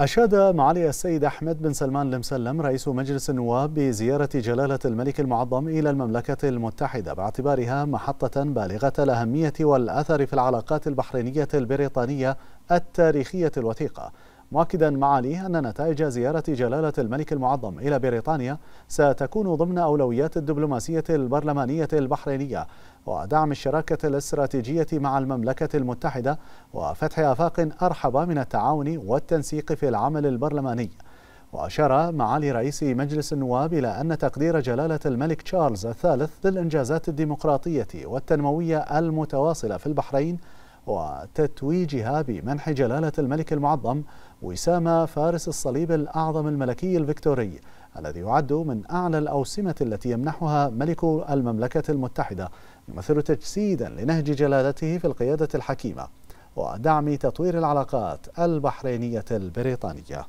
أشاد معالي السيد أحمد بن سلمان المسلم رئيس مجلس النواب بزيارة جلالة الملك المعظم إلى المملكة المتحدة باعتبارها محطة بالغة الأهمية والأثر في العلاقات البحرينية البريطانية التاريخية الوثيقة مؤكدا معاليه أن نتائج زيارة جلالة الملك المعظم إلى بريطانيا ستكون ضمن أولويات الدبلوماسية البرلمانية البحرينية ودعم الشراكة الاستراتيجية مع المملكة المتحدة وفتح آفاق أرحب من التعاون والتنسيق في العمل البرلماني وأشار معالي رئيس مجلس النواب إلى أن تقدير جلالة الملك تشارلز الثالث للإنجازات الديمقراطية والتنموية المتواصلة في البحرين وتتويجها بمنح جلالة الملك المعظم وسام فارس الصليب الأعظم الملكي الفكتوري الذي يعد من أعلى الأوسمة التي يمنحها ملك المملكة المتحدة يمثل تجسيدا لنهج جلالته في القيادة الحكيمة ودعم تطوير العلاقات البحرينية البريطانية